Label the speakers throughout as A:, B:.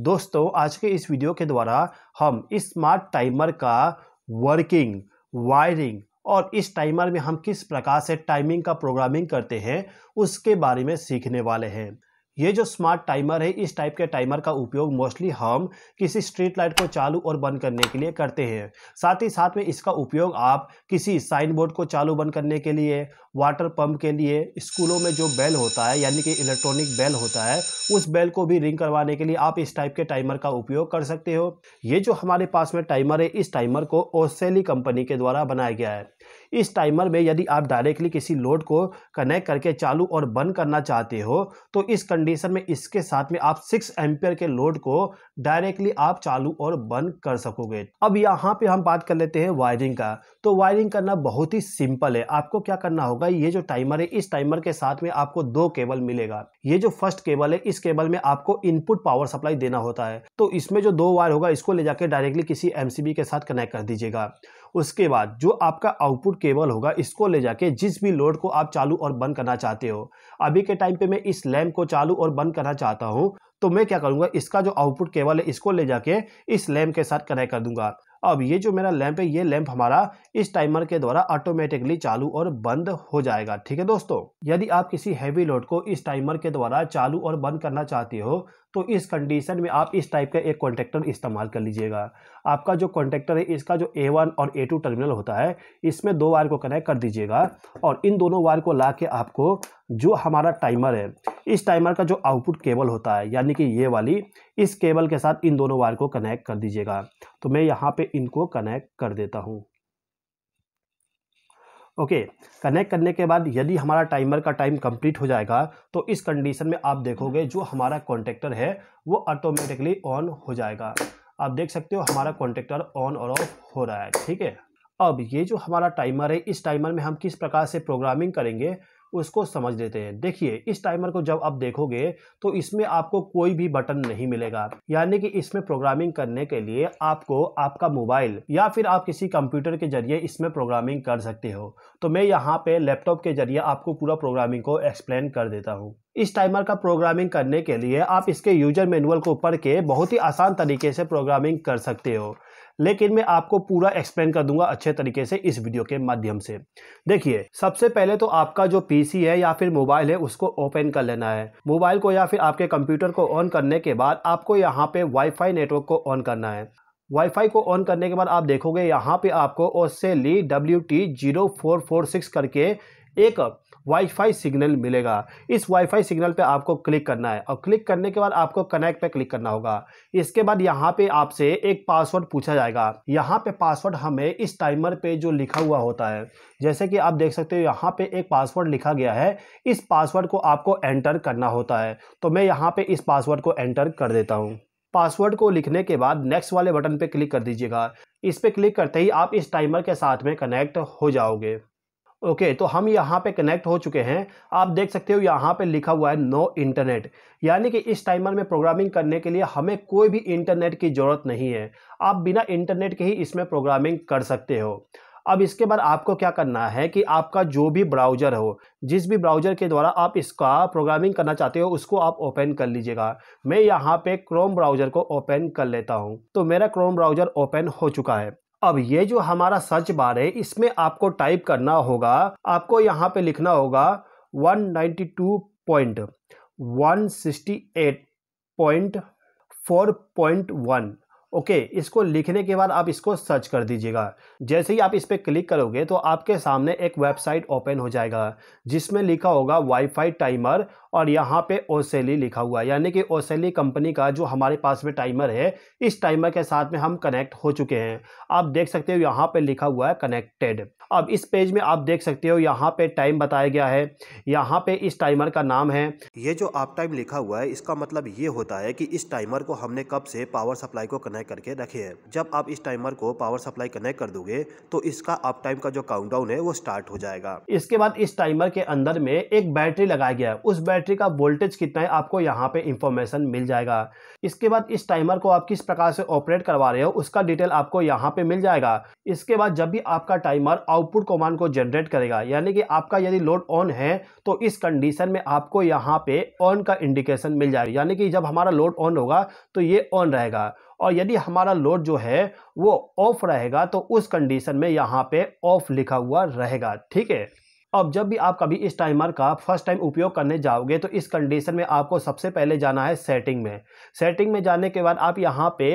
A: दोस्तों आज के इस वीडियो के द्वारा हम स्मार्ट टाइमर का वर्किंग वायरिंग और इस टाइमर में हम किस प्रकार से टाइमिंग का प्रोग्रामिंग करते हैं उसके बारे में सीखने वाले हैं ये जो स्मार्ट टाइमर है इस टाइप के टाइमर का उपयोग मोस्टली हम किसी स्ट्रीट लाइट को चालू और बंद करने के लिए करते हैं साथ ही साथ में इसका उपयोग आप किसी साइन बोर्ड को चालू बंद करने के लिए वाटर पंप के लिए स्कूलों में जो बेल होता है यानी कि इलेक्ट्रॉनिक बेल होता है उस बेल को भी रिंग करवाने के लिए आप इस टाइप के टाइमर का उपयोग कर सकते हो ये जो हमारे पास में टाइमर है इस टाइमर को ओसेली कंपनी के द्वारा बनाया गया है इस टाइमर में यदि आप डायरेक्टली किसी लोड को कनेक्ट करके चालू और बंद करना चाहते हो तो इस कंडीशन में इसके साथ में आप सिक्स एम्पियर के लोड को डायरेक्टली आप चालू और बंद कर सकोगे अब यहाँ पे हम बात कर लेते हैं वायरिंग का तो वायरिंग करना बहुत ही सिंपल है आपको क्या करना होगा ये जो टाइमर है इस टाइमर के साथ में आपको दो केबल मिलेगा ये जो फर्स्ट केबल है इस केबल में आपको इनपुट पावर सप्लाई देना होता है तो इसमें जो दो वायर होगा इसको ले जाकर डायरेक्टली किसी एमसीबी के साथ कनेक्ट कर दीजिएगा उसके बाद जो आपका आउटपुट केबल होगा इसको ले जाके जिस भी लोड को आप चालू और बंद करना चाहते हो अभी के टाइम पे मैं इस लैम्प को चालू और बंद करना चाहता हूँ तो मैं क्या करूँगा इसका जो आउटपुट केबल है इसको ले जाके इस लैम्प के साथ कनेक्ट कर दूंगा अब ये जो मेरा लैम्प है ये लैम्प हमारा इस टाइमर के द्वारा ऑटोमेटिकली चालू और बंद हो जाएगा ठीक है दोस्तों यदि आप किसी हैवी लोड को इस टाइमर के द्वारा चालू और बंद करना चाहते हो तो इस कंडीशन में आप इस टाइप का एक कॉन्ट्रेक्टर इस्तेमाल कर लीजिएगा आपका जो कॉन्ट्रेक्टर है इसका जो ए वन और ए टू टर्मिनल होता है इसमें दो वायर को कनेक्ट कर दीजिएगा और इन दोनों वायर को ला के आपको जो हमारा टाइमर है इस टाइमर का जो आउटपुट केबल होता है यानी कि ये वाली इस केबल के साथ इन दोनों वायर को कनेक्ट कर दीजिएगा तो मैं यहाँ पर इनको कनेक्ट कर देता हूँ ओके कनेक्ट करने के बाद यदि हमारा टाइमर का टाइम कंप्लीट हो जाएगा तो इस कंडीशन में आप देखोगे जो हमारा कॉन्टेक्टर है वो ऑटोमेटिकली ऑन हो जाएगा आप देख सकते हो हमारा कॉन्टेक्टर ऑन और ऑफ हो रहा है ठीक है अब ये जो हमारा टाइमर है इस टाइमर में हम किस प्रकार से प्रोग्रामिंग करेंगे उसको समझ लेते हैं देखिए इस टाइमर को जब आप देखोगे तो इसमें आपको कोई भी बटन नहीं मिलेगा यानी कि इसमें प्रोग्रामिंग करने के लिए आपको आपका मोबाइल या फिर आप किसी कंप्यूटर के जरिए इसमें प्रोग्रामिंग कर सकते हो तो मैं यहाँ पे लैपटॉप के जरिए आपको पूरा प्रोग्रामिंग को एक्सप्लेन कर देता हूँ इस टाइमर का प्रोग्रामिंग करने के लिए आप इसके यूजर मैनुअल को पढ़ के बहुत ही आसान तरीके से प्रोग्रामिंग कर सकते हो लेकिन मैं आपको पूरा एक्सप्लेन कर दूंगा अच्छे तरीके से इस वीडियो के माध्यम से देखिए सबसे पहले तो आपका जो पीसी है या फिर मोबाइल है उसको ओपन कर लेना है मोबाइल को या फिर आपके कंप्यूटर को ऑन करने के बाद आपको यहाँ पे वाईफाई नेटवर्क को ऑन करना है वाईफाई को ऑन करने के बाद आप देखोगे यहाँ पे आपको ओसेली W T zero four four six करके एक वाईफाई सिग्नल मिलेगा इस वाईफाई सिग्नल पे आपको क्लिक करना है और क्लिक करने के बाद आपको कनेक्ट पे क्लिक करना होगा इसके बाद यहाँ पे आपसे एक पासवर्ड पूछा जाएगा यहाँ पे पासवर्ड हमें इस टाइमर पे जो लिखा हुआ होता है जैसे कि आप देख सकते हो यहाँ पे एक पासवर्ड लिखा गया है इस पासवर्ड को आपको एंटर करना होता है तो मैं यहाँ पर इस पासवर्ड को एंटर कर देता हूँ पासवर्ड को लिखने के बाद नेक्स्ट वाले बटन पर क्लिक कर दीजिएगा इस पर क्लिक करते ही आप इस टाइमर के साथ में कनेक्ट हो जाओगे ओके okay, तो हम यहाँ पे कनेक्ट हो चुके हैं आप देख सकते हो यहाँ पे लिखा हुआ है नो इंटरनेट यानी कि इस टाइमर में प्रोग्रामिंग करने के लिए हमें कोई भी इंटरनेट की ज़रूरत नहीं है आप बिना इंटरनेट के ही इसमें प्रोग्रामिंग कर सकते हो अब इसके बाद आपको क्या करना है कि आपका जो भी ब्राउज़र हो जिस भी ब्राउज़र के द्वारा आप इसका प्रोग्रामिंग करना चाहते हो उसको आप ओपन कर लीजिएगा मैं यहाँ पे क्रोम ब्राउज़र को ओपन कर लेता हूँ तो मेरा क्रोम ब्राउज़र ओपन हो चुका है अब ये जो हमारा सर्च बार है इसमें आपको टाइप करना होगा आपको यहाँ पे लिखना होगा 192.168.4.1 ओके okay, इसको लिखने के बाद आप इसको सर्च कर दीजिएगा जैसे ही आप इस पर क्लिक करोगे तो आपके सामने एक वेबसाइट ओपन हो जाएगा जिसमें लिखा होगा वाईफाई टाइमर और यहाँ पे ओसेली लिखा हुआ है यानी कि ओसेली कंपनी का जो हमारे पास में टाइमर है इस टाइमर के साथ में हम कनेक्ट हो चुके हैं आप देख सकते हो यहाँ पे लिखा हुआ है कनेक्टेड अब इस पेज में आप देख सकते हो यहाँ पे टाइम बताया गया है यहाँ पे इस टाइमर का नाम है ये जो आप टाइम लिखा हुआ है इसका मतलब ये होता है कि इस टाइमर को हमने कब से पावर सप्लाई को कनेक्ट करके रखे हैं जब आप इस टाइमर को पावर सप्लाई कनेक्ट कर दोगे तो इसका आप टाइम का जो काउंटडाउन है वो स्टार्ट हो जाएगा इसके बाद इस टाइमर के अंदर में एक बैटरी लगाया गया है उस बैटरी बैटरी का वोल्टेज कितना है आपको यहाँ पे इंफॉर्मेशन मिल जाएगा इसके बाद इस टाइमर को आप किस प्रकार से ऑपरेट करवा रहे हो उसका डिटेल आपको यहाँ पे मिल जाएगा इसके बाद जब भी आपका टाइमर आउटपुट कमांड को जनरेट करेगा यानी कि आपका यदि लोड ऑन है तो इस कंडीशन में आपको यहाँ पे ऑन का इंडिकेशन मिल जाएगा यानी कि जब हमारा लोड ऑन होगा तो ये ऑन रहेगा और यदि हमारा लोड जो है वो ऑफ रहेगा तो उस कंडीशन में यहाँ पे ऑफ लिखा हुआ रहेगा ठीक है अब जब भी आप कभी इस टाइमर का फर्स्ट टाइम उपयोग करने जाओगे तो इस कंडीशन में आपको सबसे पहले जाना है सेटिंग में सेटिंग में जाने के बाद आप यहाँ पे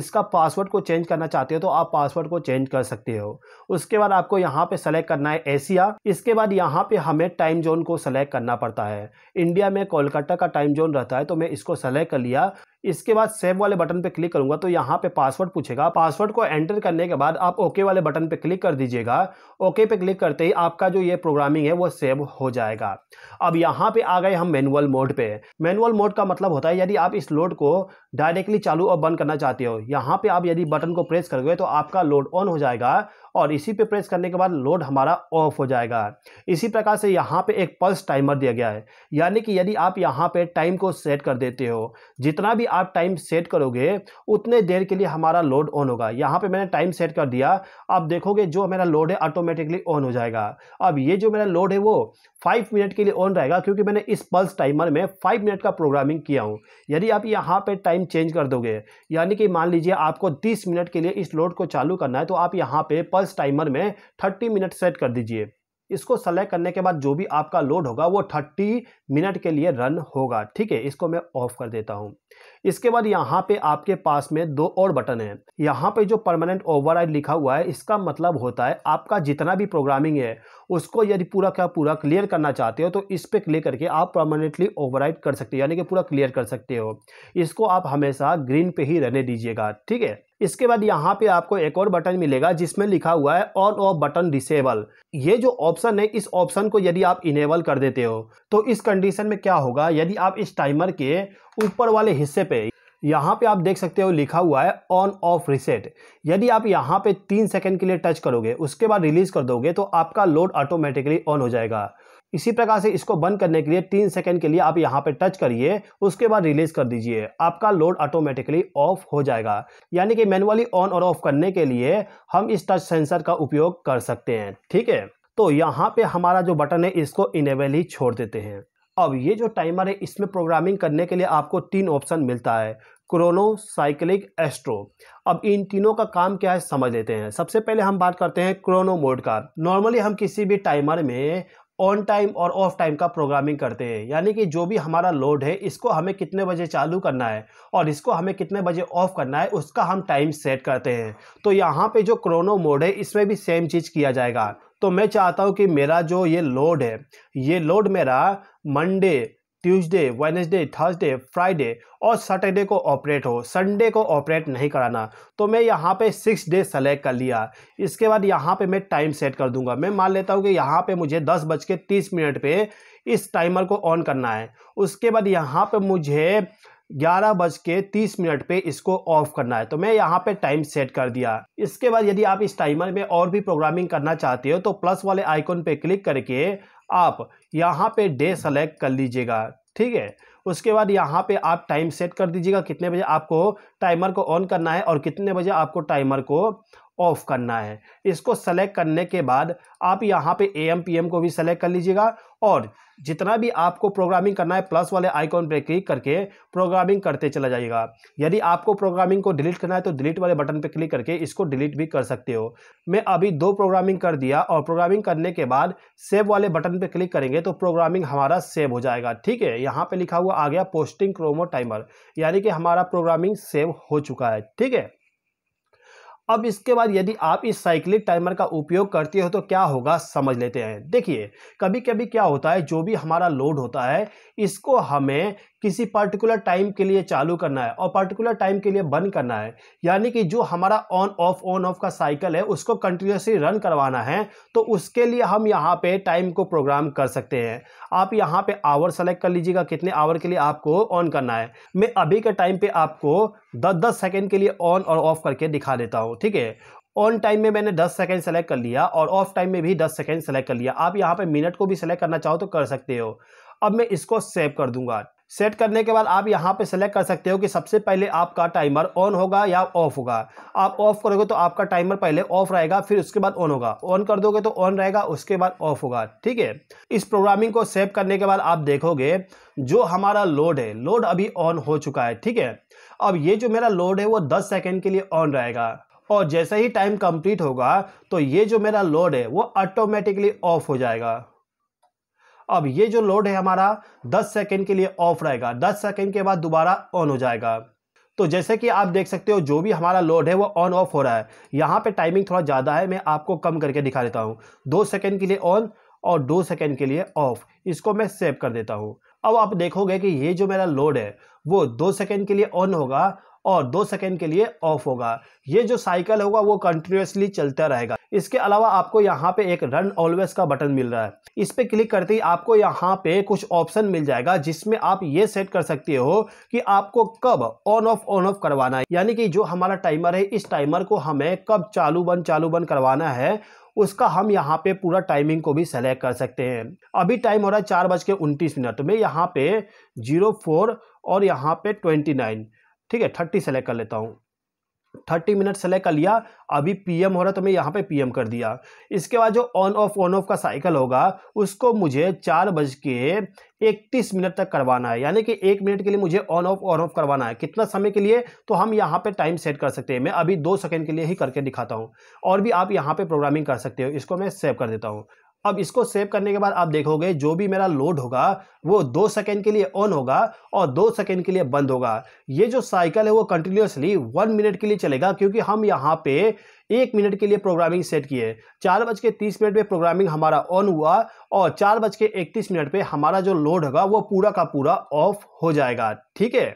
A: इसका पासवर्ड को चेंज करना चाहते हो तो आप पासवर्ड को चेंज कर सकते हो उसके बाद आपको यहाँ पे सेलेक्ट करना है एशिया इसके बाद यहाँ पे हमें टाइम जोन को सेलेक्ट करना पड़ता है इंडिया में कोलकाता का टाइम जोन रहता है तो मैं इसको सेलेक्ट कर लिया इसके बाद सेव वाले बटन पर क्लिक करूँगा तो यहाँ पर पासवर्ड पूछेगा पासवर्ड को एंटर करने के बाद आप ओके वाले बटन पर क्लिक कर दीजिएगा ओके पे क्लिक करते ही आपका जो ये प्रोग्रामिंग है वो सेव हो जाएगा अब यहाँ पे आ गए हम मैनुअल मोड पे मैनुअल मोड का मतलब होता है यदि आप इस लोड को डायरेक्टली चालू और बंद करना चाहते हो यहाँ पे आप यदि बटन को प्रेस करोगे तो आपका लोड ऑन हो जाएगा और इसी पे प्रेस करने के बाद लोड हमारा ऑफ हो जाएगा इसी प्रकार से यहाँ पे एक पल्स टाइमर दिया गया है यानी कि यदि आप यहाँ पे टाइम को सेट कर देते हो जितना भी आप टाइम सेट करोगे उतने देर के लिए हमारा लोड ऑन होगा यहाँ पे मैंने टाइम सेट कर दिया आप देखोगे जो मेरा लोड है ऑटोमेटिकली ऑन हो जाएगा अब ये जो मेरा लोड है वो फाइव मिनट के लिए ऑन रहेगा क्योंकि मैंने इस पल्स टाइमर में फाइव मिनट का प्रोग्रामिंग किया हूँ यदि आप यहाँ पर टाइम चेंज कर दोगे यानी कि मान लीजिए आपको तीस मिनट के लिए इस लोड को चालू करना है तो आप यहाँ पर पल्स टाइमर में थर्टी मिनट सेट कर दीजिए इसको सेलेक्ट करने के बाद जो भी आपका लोड होगा वो 30 मिनट के लिए रन होगा ठीक है इसको मैं ऑफ कर देता हूँ इसके बाद यहाँ पे आपके पास में दो और बटन हैं यहाँ पे जो परमानेंट ओवरराइड लिखा हुआ है इसका मतलब होता है आपका जितना भी प्रोग्रामिंग है उसको यदि पूरा का पूरा क्लियर करना चाहते हो तो इस पर क्लिक करके आप परमानेंटली ओवरराइड कर सकते हो यानी कि पूरा क्लियर कर सकते हो इसको आप हमेशा ग्रीन पे ही रहने दीजिएगा ठीक है इसके बाद यहाँ पे आपको एक और बटन मिलेगा जिसमें लिखा हुआ है ऑन ऑफ बटन डिसेबल ये जो ऑप्शन है इस ऑप्शन को यदि आप इनेबल कर देते हो तो इस कंडीशन में क्या होगा यदि आप इस टाइमर के ऊपर वाले हिस्से पे यहाँ पे आप देख सकते हो लिखा हुआ है ऑन ऑफ रिसेट यदि आप यहाँ पे तीन सेकंड के लिए टच करोगे उसके बाद रिलीज कर दोगे तो आपका लोड ऑटोमेटिकली ऑन हो जाएगा इसी प्रकार से इसको बंद करने के लिए तीन सेकेंड के लिए आप यहाँ पे टच करिए उसके बाद रिलीज कर दीजिए आपका लोड ऑटोमेटिकली ऑफ हो जाएगा यानी कि मैनुअली ऑन और ऑफ करने के लिए हम इस टच सेंसर का उपयोग कर सकते हैं ठीक है तो यहाँ पे हमारा जो बटन है इसको इनेबल ही छोड़ देते हैं अब ये जो टाइमर है इसमें प्रोग्रामिंग करने के लिए आपको तीन ऑप्शन मिलता है क्रोनो साइक्लिक एस्ट्रो अब इन तीनों का काम क्या है समझ लेते हैं सबसे पहले हम बात करते हैं क्रोनो मोड का नॉर्मली हम किसी भी टाइमर में ऑन टाइम और ऑफ टाइम का प्रोग्रामिंग करते हैं यानी कि जो भी हमारा लोड है इसको हमें कितने बजे चालू करना है और इसको हमें कितने बजे ऑफ करना है उसका हम टाइम सेट करते हैं तो यहाँ पे जो क्रोनो मोड है इसमें भी सेम चीज़ किया जाएगा तो मैं चाहता हूँ कि मेरा जो ये लोड है ये लोड मेरा Monday Tuesday Wednesday Thursday Friday और सैटरडे को ऑपरेट हो संडे को ऑपरेट नहीं कराना तो मैं यहाँ पे सिक्स डे सेलेक्ट कर लिया इसके बाद यहाँ पे मैं टाइम सेट कर दूंगा मैं मान लेता हूँ कि यहाँ पे मुझे दस बज के तीस मिनट पर इस टाइमर को ऑन करना है उसके बाद यहाँ पर मुझे ग्यारह बज के तीस मिनट पे इसको ऑफ करना है तो मैं यहाँ पे टाइम सेट कर दिया इसके बाद यदि आप इस टाइमर में और भी प्रोग्रामिंग करना चाहते हो तो प्लस वाले आइकॉन पे क्लिक करके आप यहाँ पे डे सेलेक्ट कर लीजिएगा ठीक है उसके बाद यहाँ पे आप टाइम सेट कर दीजिएगा कितने बजे आपको टाइमर को ऑन करना है और कितने बजे आपको टाइमर को ऑफ करना है इसको सेलेक्ट करने के बाद आप यहाँ पे ए एम पी एम को भी सेलेक्ट कर लीजिएगा और जितना भी आपको प्रोग्रामिंग करना है प्लस वाले आइकॉन पर क्लिक करके प्रोग्रामिंग करते चला जाइएगा यदि आपको प्रोग्रामिंग को डिलीट करना है तो डिलीट वाले बटन पर क्लिक करके इसको डिलीट भी कर सकते हो मैं अभी दो प्रोग्रामिंग कर दिया और प्रोग्रामिंग करने के बाद सेव वाले बटन पर क्लिक करेंगे तो प्रोग्रामिंग हमारा सेव हो जाएगा ठीक है यहाँ पर लिखा हुआ आ गया पोस्टिंग क्रोमो टाइमर यानी कि हमारा प्रोग्रामिंग सेव हो चुका है ठीक है अब इसके बाद यदि आप इस साइक्लिक टाइमर का उपयोग करते हो तो क्या होगा समझ लेते हैं देखिए कभी कभी क्या होता है जो भी हमारा लोड होता है इसको हमें किसी पर्टिकुलर टाइम के लिए चालू करना है और पर्टिकुलर टाइम के लिए बंद करना है यानी कि जो हमारा ऑन ऑफ ऑन ऑफ का साइकिल है उसको कंटिन्यूसली रन करवाना है तो उसके लिए हम यहाँ पे टाइम को प्रोग्राम कर सकते हैं आप यहाँ पे आवर सेलेक्ट कर लीजिएगा कितने आवर के लिए आपको ऑन करना है मैं अभी के टाइम पर आपको दस दस सेकेंड के लिए ऑन और ऑफ करके दिखा देता हूँ ठीक है ऑन टाइम में मैंने 10 सेकेंड सेलेक्ट कर लिया और ऑफ टाइम में भी 10 सेकेंड सेलेक्ट कर लिया आप यहाँ पे मिनट को भी सेलेक्ट करना चाहो तो कर सकते हो अब मैं इसको सेव कर दूंगा सेट करने के बाद आप यहाँ पे सेलेक्ट कर सकते हो कि सबसे पहले आपका टाइमर ऑन होगा या ऑफ होगा आप ऑफ करोगे तो आपका टाइमर पहले ऑफ रहेगा फिर उसके बाद ऑन होगा ऑन कर दोगे तो ऑन रहेगा उसके बाद ऑफ होगा ठीक है इस प्रोग्रामिंग को सेव करने के बाद आप देखोगे जो हमारा लोड है लोड अभी ऑन हो चुका है ठीक है अब ये जो मेरा लोड है वो दस सेकेंड के लिए ऑन रहेगा और जैसे ही टाइम कंप्लीट होगा तो ये जो मेरा लोड है वो ऑटोमेटिकली ऑफ हो जाएगा अब ये जो लोड है हमारा 10 सेकेंड के लिए ऑफ रहेगा 10 सेकेंड के बाद दोबारा ऑन हो जाएगा तो जैसे कि आप देख सकते हो जो भी हमारा लोड है वो ऑन ऑफ हो रहा है यहाँ पे टाइमिंग थोड़ा ज़्यादा है मैं आपको कम करके दिखा देता हूँ दो सेकेंड के लिए ऑन और दो सेकेंड के लिए ऑफ इसको मैं सेव कर देता हूँ अब आप देखोगे कि ये जो मेरा लोड है वो दो सेकेंड के लिए ऑन होगा और दो सेकेंड के लिए ऑफ होगा ये जो साइकिल होगा वो कंटिन्यूसली चलता रहेगा इसके अलावा आपको यहाँ पे एक रन ऑलवेज का बटन मिल रहा है इस पर क्लिक करते ही आपको यहाँ पे कुछ ऑप्शन मिल जाएगा जिसमें आप ये सेट कर सकते हो कि आपको कब ऑन ऑफ ऑन ऑफ करवाना है यानी कि जो हमारा टाइमर है इस टाइमर को हमें कब चालू बंद चालू बंद करवाना है उसका हम यहाँ पे पूरा टाइमिंग को भी सेलेक्ट कर सकते हैं अभी टाइम हो रहा है चार बज के उनतीस मिनट तो में यहाँ पे जीरो फोर और यहाँ पे ट्वेंटी नाइन ठीक है थर्टी सेलेक्ट कर लेता हूँ थर्टी मिनट से कर लिया अभी पीएम हो रहा तो मैं यहाँ पे पीएम कर दिया इसके बाद जो ऑन ऑफ ऑन ऑफ का साइकिल होगा उसको मुझे चार बज के इकतीस मिनट तक करवाना है यानी कि एक मिनट के लिए मुझे ऑन ऑफ ऑन ऑफ करवाना है कितना समय के लिए तो हम यहाँ पे टाइम सेट कर सकते हैं मैं अभी दो सेकेंड के लिए ही करके दिखाता हूँ और भी आप यहाँ पर प्रोग्रामिंग कर सकते हो इसको मैं सेव कर देता हूँ अब इसको सेव करने के बाद आप देखोगे जो भी मेरा लोड होगा वो दो सेकेंड के लिए ऑन होगा और दो सेकेंड के लिए बंद होगा ये जो साइकिल है वो कंटिन्यूसली वन मिनट के लिए चलेगा क्योंकि हम यहाँ पे एक मिनट के लिए प्रोग्रामिंग सेट किए चार बज के तीस मिनट पे प्रोग्रामिंग हमारा ऑन हुआ और चार बज के इकतीस मिनट पर हमारा जो लोड होगा वो पूरा का पूरा ऑफ हो जाएगा ठीक है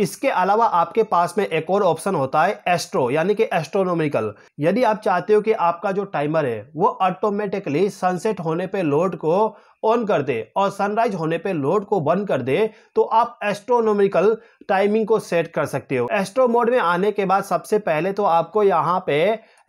A: इसके अलावा आपके पास में एक और ऑप्शन होता है एस्ट्रो यानी कि एस्ट्रोनोमिकल यदि आप चाहते हो कि आपका जो टाइमर है वो ऑटोमेटिकली सनसेट होने पे लोड को ऑन कर दे और सनराइज होने पे लोड को बंद कर दे तो आप एस्ट्रोनोमिकल टाइमिंग को सेट कर सकते हो एस्ट्रो मोड में आने के बाद सबसे पहले तो आपको यहाँ पे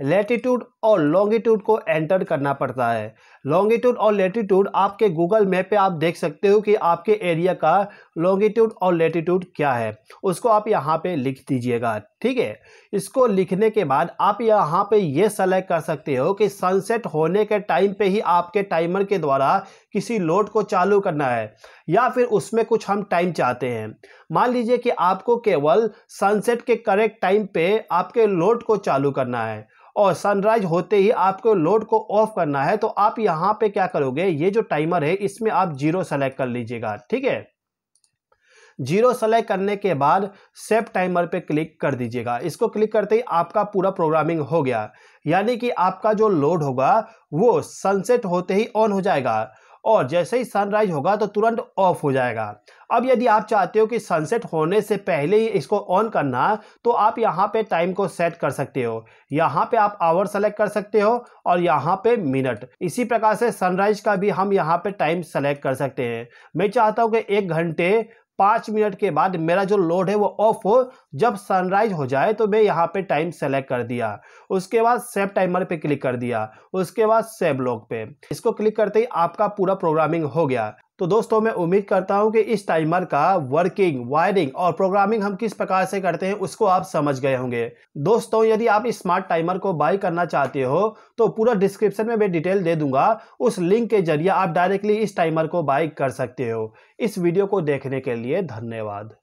A: लेटीट्यूड और लॉन्गिट्यूड को एंटर करना पड़ता है लॉन्गिट्यूड और लेटीट्यूड आपके गूगल मैप पे आप देख सकते हो कि आपके एरिया का लॉन्गिट्यूड और लेटीट्यूड क्या है उसको आप यहाँ पे लिख दीजिएगा ठीक है इसको लिखने के बाद आप यहाँ पे ये सेलेक्ट कर सकते हो कि सनसेट होने के टाइम पे ही आपके टाइमर के द्वारा किसी लोड को चालू करना है या फिर उसमें कुछ हम टाइम चाहते हैं मान लीजिए कि आपको केवल सनसेट के करेक्ट टाइम पे आपके लोड को चालू करना है और सनराइज होते ही आपको लोड को ऑफ करना है तो आप यहां पे क्या करोगे ये जो टाइमर है इसमें आप जीरो सेलेक्ट कर लीजिएगा ठीक है जीरो सेलेक्ट करने के बाद सेफ टाइमर पे क्लिक कर दीजिएगा इसको क्लिक करते ही आपका पूरा प्रोग्रामिंग हो गया यानी कि आपका जो लोड होगा वो सनसेट होते ही ऑन हो जाएगा और जैसे ही सनराइज होगा तो तुरंत ऑफ हो जाएगा अब यदि आप चाहते हो कि सनसेट होने से पहले ही इसको ऑन करना तो आप यहाँ पे टाइम को सेट कर सकते हो यहाँ पे आप आवर सेलेक्ट कर सकते हो और यहाँ पे मिनट इसी प्रकार से सनराइज का भी हम यहाँ पे टाइम सेलेक्ट कर सकते हैं मैं चाहता हूँ कि एक घंटे पाँच मिनट के बाद मेरा जो लोड है वो ऑफ हो जब सनराइज हो जाए तो मैं यहाँ पे टाइम सेलेक्ट कर दिया उसके बाद सेव टाइमर पे क्लिक कर दिया उसके बाद सेव लॉग पे इसको क्लिक करते ही आपका पूरा प्रोग्रामिंग हो गया तो दोस्तों मैं उम्मीद करता हूं कि इस टाइमर का वर्किंग वायरिंग और प्रोग्रामिंग हम किस प्रकार से करते हैं उसको आप समझ गए होंगे दोस्तों यदि आप इस स्मार्ट टाइमर को बाई करना चाहते हो तो पूरा डिस्क्रिप्शन में मैं डिटेल दे दूंगा उस लिंक के जरिए आप डायरेक्टली इस टाइमर को बाई कर सकते हो इस वीडियो को देखने के लिए धन्यवाद